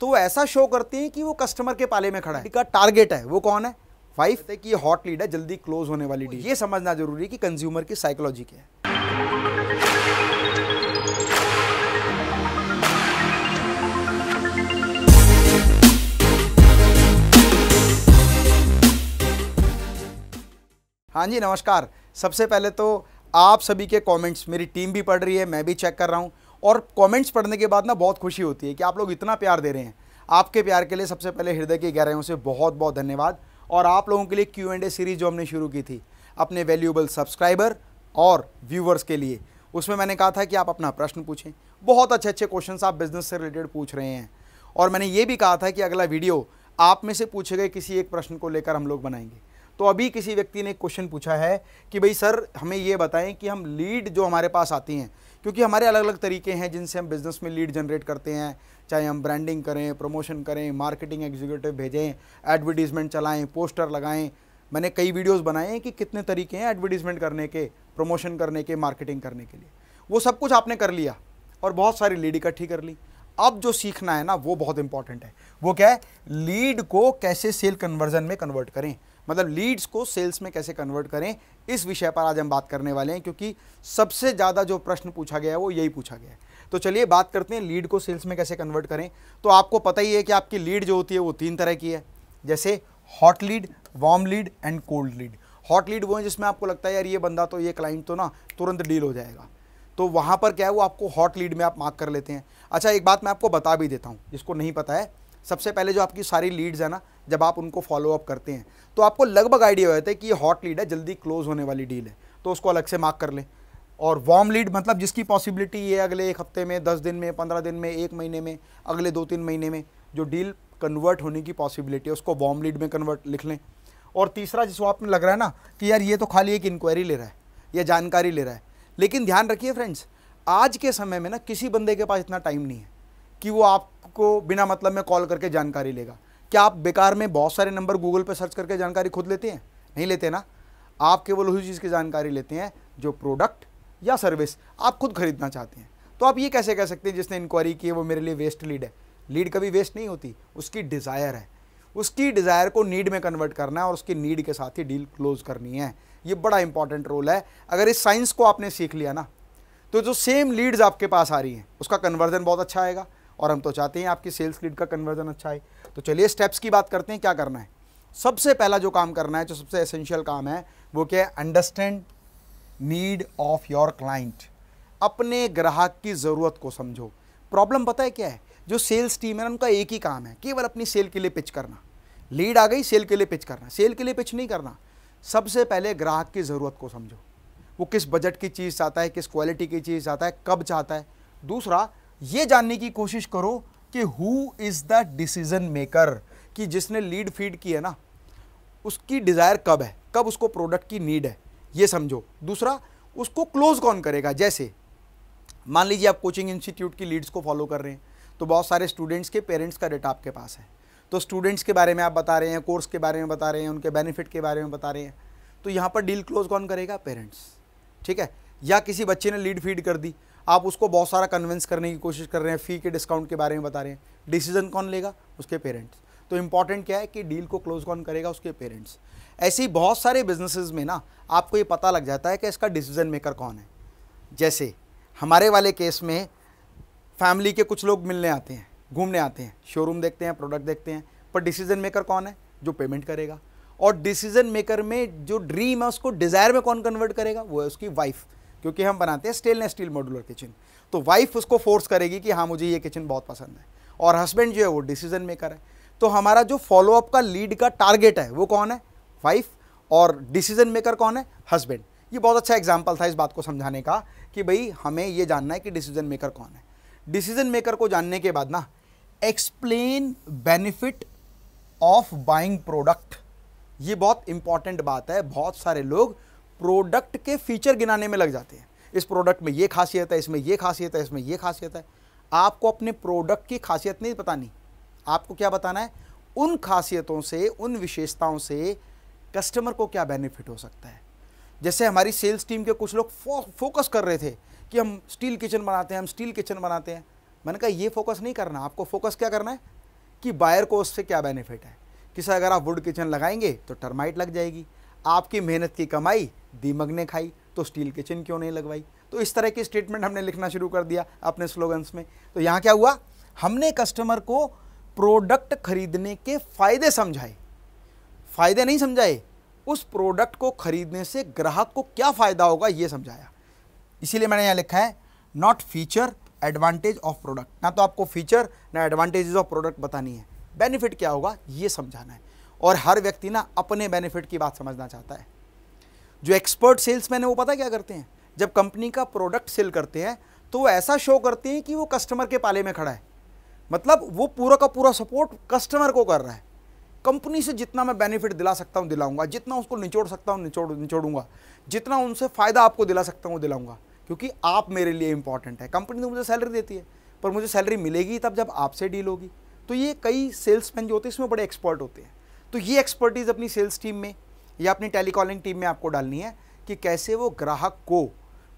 तो वो ऐसा शो करती हैं कि वो कस्टमर के पाले में खड़ा है का टारगेट है वो कौन है वाइफ है कि ये हॉट लीड है जल्दी क्लोज होने वाली डील ये समझना जरूरी है कि कंज्यूमर की साइकोलॉजी क्या है हाँ जी नमस्कार सबसे पहले तो आप सभी के कमेंट्स मेरी टीम भी पढ़ रही है मैं भी चेक कर रहा हूँ और कमेंट्स पढ़ने के बाद ना बहुत खुशी होती है कि आप लोग इतना प्यार दे रहे हैं आपके प्यार के लिए सबसे पहले हृदय की गहराइयों से बहुत बहुत धन्यवाद और आप लोगों के लिए क्यू एंड ए सीरीज जो हमने शुरू की थी अपने वैल्यूएबल सब्सक्राइबर और व्यूवर्स के लिए उसमें मैंने कहा था कि आप अपना प्रश्न पूछें बहुत अच्छे अच्छे क्वेश्चन आप बिजनेस से रिलेटेड पूछ रहे हैं और मैंने ये भी कहा था कि अगला वीडियो आप में से पूछे गए किसी एक प्रश्न को लेकर हम लोग बनाएंगे तो अभी किसी व्यक्ति ने क्वेश्चन पूछा है कि भाई सर हमें ये बताएं कि हम लीड जो हमारे पास आती हैं क्योंकि हमारे अलग अलग तरीके हैं जिनसे हम बिज़नेस में लीड जनरेट करते हैं चाहे हम ब्रांडिंग करें प्रमोशन करें मार्केटिंग एग्जीक्यूटिव भेजें एडवर्टीज़मेंट चलाएं पोस्टर लगाएं मैंने कई वीडियोस बनाए हैं कि कितने तरीके हैं एडवर्टीज़मेंट करने के प्रमोशन करने के मार्केटिंग करने के लिए वो सब कुछ आपने कर लिया और बहुत सारी लीड इकट्ठी कर ली अब जो सीखना है ना वो बहुत इंपॉर्टेंट है वो क्या है लीड को कैसे सेल कन्वर्जन में कन्वर्ट करें मतलब लीड्स को सेल्स में कैसे कन्वर्ट करें इस विषय पर आज हम बात करने वाले हैं क्योंकि सबसे ज़्यादा जो प्रश्न पूछा गया है वो यही पूछा गया है तो चलिए बात करते हैं लीड को सेल्स में कैसे कन्वर्ट करें तो आपको पता ही है कि आपकी लीड जो होती है वो तीन तरह की है जैसे hot lead warm lead and cold lead hot lead वो है जिसमें आपको लगता है यार ये बंदा तो ये क्लाइंट तो ना तुरंत डील हो जाएगा तो वहाँ पर क्या है वो आपको हॉट लीड में आप मार्क कर लेते हैं अच्छा एक बात मैं आपको बता भी देता हूँ जिसको नहीं पता है सबसे पहले जो आपकी सारी लीड्स है ना जब आप उनको फॉलोअप करते हैं तो आपको लगभग आइडिया हो जाता है कि ये हॉट लीड है जल्दी क्लोज होने वाली डील है तो उसको अलग से मार्क कर लें और वार्म लीड मतलब जिसकी पॉसिबिलिटी ये अगले एक हफ्ते में दस दिन में पंद्रह दिन में एक महीने में अगले दो तीन महीने में जो डील कन्वर्ट होने की पॉसिबिलिटी है उसको वार्म लीड में कन्वर्ट लिख लें और तीसरा जिसको आपने लग रहा है ना कि यार ये तो खाली एक इंक्वायरी ले रहा है या जानकारी ले रहा है लेकिन ध्यान रखिए फ्रेंड्स आज के समय में ना किसी बंदे के पास इतना टाइम नहीं है कि वो आपको बिना मतलब में कॉल करके जानकारी लेगा क्या आप बेकार में बहुत सारे नंबर गूगल पर सर्च करके जानकारी खुद लेते हैं नहीं लेते ना आप केवल उसी चीज़ की जानकारी लेते हैं जो प्रोडक्ट या सर्विस आप खुद खरीदना चाहते हैं तो आप ये कैसे कह सकते हैं जिसने इंक्वायरी की है वो मेरे लिए वेस्ट लीड है लीड कभी वेस्ट नहीं होती उसकी डिज़ायर है उसकी डिज़ायर को नीड में कन्वर्ट करना है और उसकी नीड के साथ ही डील क्लोज करनी है ये बड़ा इंपॉर्टेंट रोल है अगर इस साइंस को आपने सीख लिया ना तो जो सेम लीड्स आपके पास आ रही हैं उसका कन्वर्जन बहुत अच्छा आएगा और हम तो चाहते हैं आपकी सेल्स लीड का कन्वर्जन अच्छा है तो चलिए स्टेप्स की बात करते हैं क्या करना है सबसे पहला जो काम करना है जो सबसे एसेंशियल काम है वो क्या है understand need of your client अपने ग्राहक की ज़रूरत को समझो प्रॉब्लम पता है क्या है जो सेल्स टीम है उनका एक ही काम है केवल अपनी सेल के लिए पिच करना लीड आ गई सेल के लिए पिच करना सेल के लिए पिच नहीं करना सबसे पहले ग्राहक की ज़रूरत को समझो वो किस बजट की चीज़ चाहता है किस क्वालिटी की चीज़ चाहता है कब चाहता है दूसरा ये जानने की कोशिश करो कि who is the decision maker कि जिसने लीड फीड की है ना उसकी डिज़ायर कब है कब उसको प्रोडक्ट की नीड है ये समझो दूसरा उसको क्लोज कौन करेगा जैसे मान लीजिए आप कोचिंग इंस्टीट्यूट की लीड्स को फॉलो कर रहे हैं तो बहुत सारे स्टूडेंट्स के पेरेंट्स का डेटा आपके पास है तो स्टूडेंट्स के बारे में आप बता रहे हैं कोर्स के बारे में बता रहे हैं उनके बेनिफिट के बारे में बता रहे हैं तो यहाँ पर डील क्लोज कौन करेगा पेरेंट्स ठीक है या किसी बच्चे ने लीड फीड कर दी आप उसको बहुत सारा कन्विंस करने की कोशिश कर रहे हैं फ़ी के डिस्काउंट के बारे में बता रहे हैं डिसीजन कौन लेगा उसके पेरेंट्स तो इम्पॉर्टेंट क्या है कि डील को क्लोज कौन करेगा उसके पेरेंट्स ऐसे ही बहुत सारे बिजनेसेस में ना आपको ये पता लग जाता है कि इसका डिसीजन मेकर कौन है जैसे हमारे वाले केस में फैमिली के कुछ लोग मिलने आते हैं घूमने आते हैं शोरूम देखते हैं प्रोडक्ट देखते हैं पर डिसीजन मेकर कौन है जो पेमेंट करेगा और डिसीजन मेकर में जो ड्रीम है उसको डिज़ायर में कौन कन्वर्ट करेगा वो है उसकी वाइफ क्योंकि हम बनाते हैं स्टेनलेस स्टील मॉडुलर किचन तो वाइफ उसको फोर्स करेगी कि हाँ मुझे ये किचन बहुत पसंद है और हस्बैंड जो है वो डिसीजन मेकर है तो हमारा जो फॉलोअप का लीड का टारगेट है वो कौन है वाइफ और डिसीजन मेकर कौन है हस्बैंड ये बहुत अच्छा एग्जाम्पल था इस बात को समझाने का कि भाई हमें ये जानना है कि डिसीजन मेकर कौन है डिसीजन मेकर को जानने के बाद ना explain benefit of buying product ये बहुत इंपॉर्टेंट बात है बहुत सारे लोग प्रोडक्ट के फीचर गिनाने में लग जाते हैं इस प्रोडक्ट में ये खासियत है इसमें ये खासियत है इसमें ये खासियत है आपको अपने प्रोडक्ट की खासियत नहीं बतानी आपको क्या बताना है उन खासियतों से उन विशेषताओं से कस्टमर को क्या बेनिफिट हो सकता है जैसे हमारी सेल्स टीम के कुछ लोग फो, फोकस कर रहे थे कि हम स्टील किचन बनाते हैं हम स्टील किचन बनाते हैं मैंने कहा ये फोकस नहीं करना आपको फोकस क्या करना है कि बायर को उससे क्या बेनिफिट है किसे अगर आप वुड किचन लगाएंगे तो टर्माइट लग जाएगी आपकी मेहनत की कमाई दीमक ने खाई तो स्टील किचन क्यों नहीं लगवाई तो इस तरह की स्टेटमेंट हमने लिखना शुरू कर दिया अपने स्लोगन्स में तो यहाँ क्या हुआ हमने कस्टमर को प्रोडक्ट खरीदने के फ़ायदे समझाए फ़ायदे नहीं समझाए उस प्रोडक्ट को खरीदने से ग्राहक को क्या फ़ायदा होगा ये समझाया इसीलिए मैंने यहाँ लिखा है not feature advantage of product ना तो आपको फीचर ना एडवांटेजेस ऑफ प्रोडक्ट बतानी है बेनिफिट क्या होगा ये समझाना है और हर व्यक्ति ना अपने बेनिफिट की बात समझना चाहता है जो एक्सपर्ट सेल्समैन है वो पता क्या करते हैं जब कंपनी का प्रोडक्ट सेल करते हैं तो वो ऐसा शो करते हैं कि वो कस्टमर के पाले में खड़ा है मतलब वो पूरा का पूरा सपोर्ट कस्टमर को कर रहा है कंपनी से जितना मैं बेनिफिट दिला सकता हूँ दिलाऊंगा जितना उसको निचोड़ सकता हूँ निचोड़ निचोड़ूंगा जितना उनसे फ़ायदा आपको दिला सकता हूँ दिलाऊंगा क्योंकि आप मेरे लिए इंपॉर्टेंट है कंपनी तो मुझे सैलरी देती है पर मुझे सैलरी मिलेगी तब जब आपसे डील होगी तो ये कई सेल्समैन जो होते हैं इसमें बड़े एक्सपर्ट होते हैं तो ये एक्सपर्टीज़ अपनी सेल्स टीम में या अपनी टेलीकॉलिंग टीम में आपको डालनी है कि कैसे वो ग्राहक को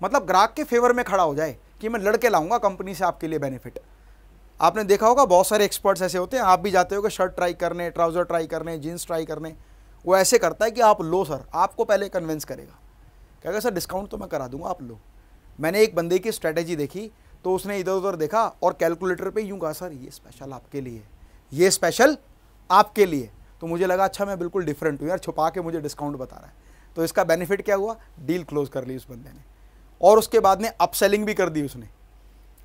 मतलब ग्राहक के फेवर में खड़ा हो जाए कि मैं लड़के लाऊंगा कंपनी से आपके लिए बेनिफिट आपने देखा होगा बहुत सारे एक्सपर्ट्स ऐसे होते हैं आप भी जाते हो कि शर्ट ट्राई करने ट्राउज़र ट्राई करने जीन्स ट्राई करने वो ऐसे करता है कि आप लो सर आपको पहले कन्विंस करेगा कहेगा सर डिस्काउंट तो मैं करा दूंगा आप लो मैंने एक बंदे की स्ट्रैटेजी देखी तो उसने इधर उधर देखा और कैलकुलेटर पे यूँ कहा सर ये स्पेशल आपके लिए ये स्पेशल आपके लिए तो मुझे लगा अच्छा मैं बिल्कुल डिफरेंट हूँ यार छुपा के मुझे डिस्काउंट बता रहा है तो इसका बेनिफिट क्या हुआ डील क्लोज कर ली उस बंदे ने और उसके बाद में अप सेलिंग भी कर दी उसने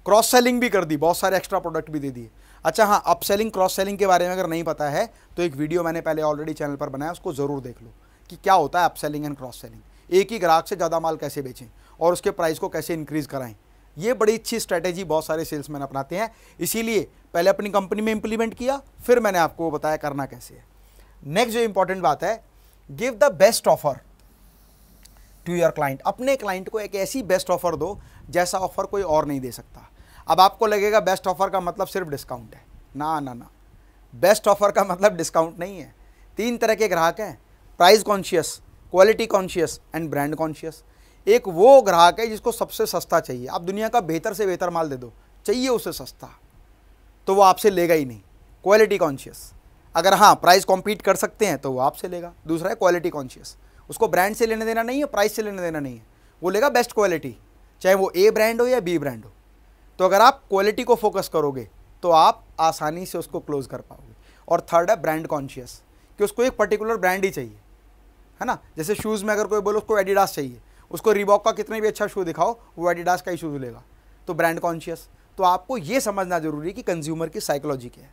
क्रॉस सेलिंग भी कर दी बहुत सारे एक्स्ट्रा प्रोडक्ट भी दे दिए अच्छा हाँ अप सेलिंग क्रॉस सेलिंग के बारे में अगर नहीं पता है तो एक वीडियो मैंने पहले ऑलरेडी चैनल पर बनाया उसको ज़रूर देख लो कि क्या होता है up selling and cross selling एक ही ग्राहक से ज़्यादा माल कैसे बेचें और उसके प्राइस को कैसे इंक्रीज़ कराएं ये बड़ी अच्छी स्ट्रैटेजी बहुत सारे सेल्समैन अपनाते हैं इसीलिए पहले अपनी कंपनी में इंप्लीमेंट किया फिर मैंने आपको बताया करना कैसे है नेक्स्ट जो इंपॉर्टेंट बात है give the best offer to your client अपने क्लाइंट को एक ऐसी बेस्ट ऑफर दो जैसा ऑफर कोई और नहीं दे सकता अब आपको लगेगा बेस्ट ऑफर का मतलब सिर्फ डिस्काउंट है ना ना ना बेस्ट ऑफर का मतलब डिस्काउंट नहीं है तीन तरह के ग्राहक हैं price conscious quality conscious and brand conscious एक वो ग्राहक है जिसको सबसे सस्ता चाहिए आप दुनिया का बेहतर से बेहतर माल दे दो चाहिए उसे सस्ता तो वो आपसे लेगा ही नहीं क्वालिटी कॉन्शियस अगर हाँ प्राइस कॉम्पीट कर सकते हैं तो वो आपसे लेगा दूसरा है क्वालिटी कॉन्शियस उसको ब्रांड से लेने देना नहीं है प्राइस से लेने देना नहीं है वो लेगा बेस्ट क्वालिटी चाहे वो ए ब्रांड हो या बी ब्रांड हो तो अगर आप क्वालिटी को फोकस करोगे तो आप आसानी से उसको क्लोज कर पाओगे और थर्ड है ब्रांड कॉन्शियस कि उसको एक पर्टिकुलर ब्रांड ही चाहिए है ना जैसे शूज़ में अगर कोई बोलो उसको एडिडास चाहिए उसको रिबॉक का कितने भी अच्छा शू दिखाओ वो एडिडास का ही शूज़ लेगा तो ब्रांड कॉन्शियस तो आपको ये समझना जरूरी है कि कंज्यूमर की साइकोलॉजी क्या है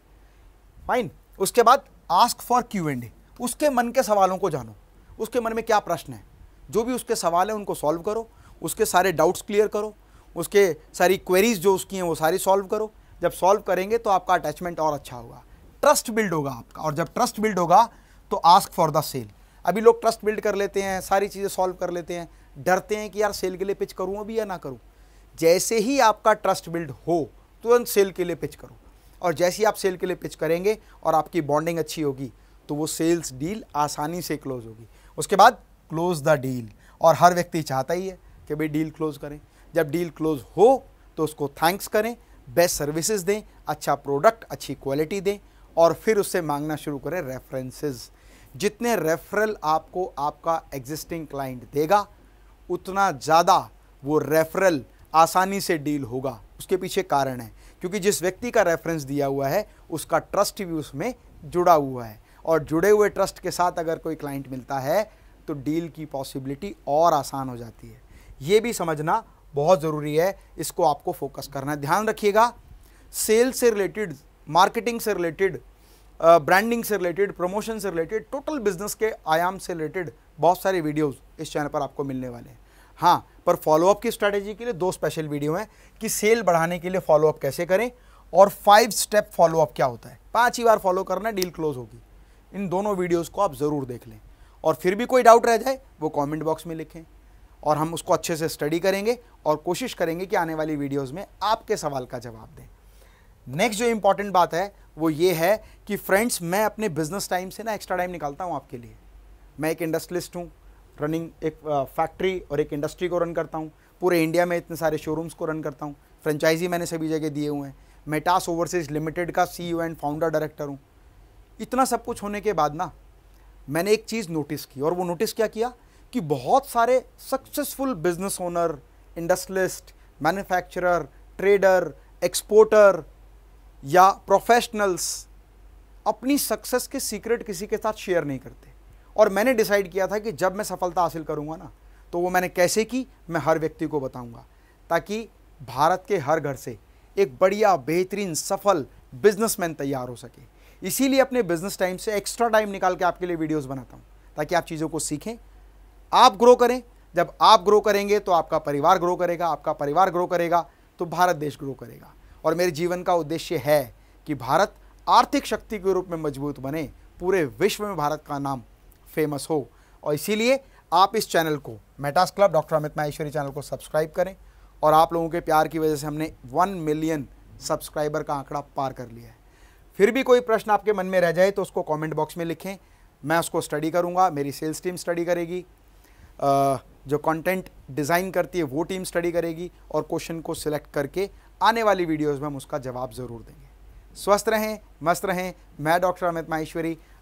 फाइन उसके बाद आस्क फॉर क्यू एंड उसके मन के सवालों को जानो उसके मन में क्या प्रश्न है जो भी उसके सवाल हैं उनको सॉल्व करो उसके सारे डाउट्स क्लियर करो उसके सारी क्वेरीज जो उसकी हैं वो सारी सॉल्व करो जब सॉल्व करेंगे तो आपका अटैचमेंट और अच्छा होगा ट्रस्ट बिल्ड होगा आपका और जब ट्रस्ट बिल्ड होगा तो आस्क फॉर द सेल अभी लोग ट्रस्ट बिल्ड कर लेते हैं सारी चीज़ें सॉल्व कर लेते हैं डरते हैं कि यार सेल के लिए पिच करूँ अभी या ना करूँ जैसे ही आपका ट्रस्ट बिल्ड हो तुरंत सेल के लिए पिच करो और जैसे ही आप सेल के लिए पिच करेंगे और आपकी बॉन्डिंग अच्छी होगी तो वो सेल्स डील आसानी से क्लोज होगी उसके बाद क्लोज द डील और हर व्यक्ति चाहता ही है कि भाई डील क्लोज करें जब डील क्लोज हो तो उसको थैंक्स करें बेस्ट सर्विसेज दें अच्छा प्रोडक्ट अच्छी क्वालिटी दें और फिर उससे मांगना शुरू करें रेफरेंसेस जितने रेफरल आपको आपका एग्जिस्टिंग क्लाइंट देगा उतना ज़्यादा वो रेफरल आसानी से डील होगा उसके पीछे कारण है क्योंकि जिस व्यक्ति का रेफरेंस दिया हुआ है उसका ट्रस्ट भी उसमें जुड़ा हुआ है और जुड़े हुए ट्रस्ट के साथ अगर कोई क्लाइंट मिलता है तो डील की पॉसिबिलिटी और आसान हो जाती है ये भी समझना बहुत ज़रूरी है इसको आपको फोकस करना है ध्यान रखिएगा सेल से रिलेटेड मार्केटिंग से रिलेटेड ब्रांडिंग से रिलेटेड प्रमोशन से रिलेटेड टोटल बिजनेस के आयाम से रिलेटेड बहुत सारे वीडियोस इस चैनल पर आपको मिलने वाले हैं हाँ पर फॉलोअप की स्ट्रैटेजी के लिए दो स्पेशल वीडियो हैं कि सेल बढ़ाने के लिए फॉलोअप कैसे करें और फाइव स्टेप फॉलोअप क्या होता है पाँच ही बार फॉलो करना डील क्लोज होगी इन दोनों वीडियोज़ को आप ज़रूर देख लें और फिर भी कोई डाउट रह जाए वो कमेंट बॉक्स में लिखें और हम उसको अच्छे से स्टडी करेंगे और कोशिश करेंगे कि आने वाली वीडियोज़ में आपके सवाल का जवाब दें नेक्स्ट जो इम्पॉर्टेंट बात है वो ये है कि फ्रेंड्स मैं अपने बिजनेस टाइम से ना एक्स्ट्रा टाइम निकालता हूँ आपके लिए मैं एक इंडस्ट्रियलिस्ट हूँ रनिंग एक फैक्ट्री uh, और एक इंडस्ट्री को रन करता हूँ पूरे इंडिया में इतने सारे शोरूम्स को रन करता हूँ फ्रेंचाइजी मैंने सभी जगह दिए हुए हैं मेटास ओवरसीज लिमिटेड का सी एंड फाउंडर डायरेक्टर हूँ इतना सब कुछ होने के बाद ना मैंने एक चीज़ नोटिस की और वो नोटिस क्या किया कि बहुत सारे successful business owner industrialist manufacturer trader exporter या प्रोफेशनल्स अपनी सक्सेस के सीक्रेट किसी के साथ शेयर नहीं करते और मैंने डिसाइड किया था कि जब मैं सफलता हासिल करूंगा ना तो वो मैंने कैसे की मैं हर व्यक्ति को बताऊंगा ताकि भारत के हर घर से एक बढ़िया बेहतरीन सफल बिजनेसमैन तैयार हो सके इसीलिए अपने बिजनेस टाइम से एक्स्ट्रा टाइम निकाल के आपके लिए वीडियोस बनाता हूँ ताकि आप चीज़ों को सीखें आप ग्रो करें जब आप ग्रो करेंगे तो आपका परिवार ग्रो करेगा आपका परिवार ग्रो करेगा तो भारत देश ग्रो करेगा और मेरे जीवन का उद्देश्य है कि भारत आर्थिक शक्ति के रूप में मजबूत बने पूरे विश्व में भारत का नाम फेमस हो और इसीलिए आप इस चैनल को मेटास club doctor Amit Maheshwari channel को सब्सक्राइब करें और आप लोगों के प्यार की वजह से हमने वन मिलियन सब्सक्राइबर का आंकड़ा पार कर लिया है फिर भी कोई प्रश्न आपके मन में रह जाए तो उसको कमेंट बॉक्स में लिखें मैं उसको स्टडी करूँगा मेरी सेल्स टीम स्टडी करेगी जो कंटेंट डिज़ाइन करती है वो टीम स्टडी करेगी और क्वेश्चन को सिलेक्ट करके आने वाली वीडियोज़ में हम उसका जवाब ज़रूर देंगे स्वस्थ रहें मस्त रहें मैं डॉक्टर अमित माहेश्वरी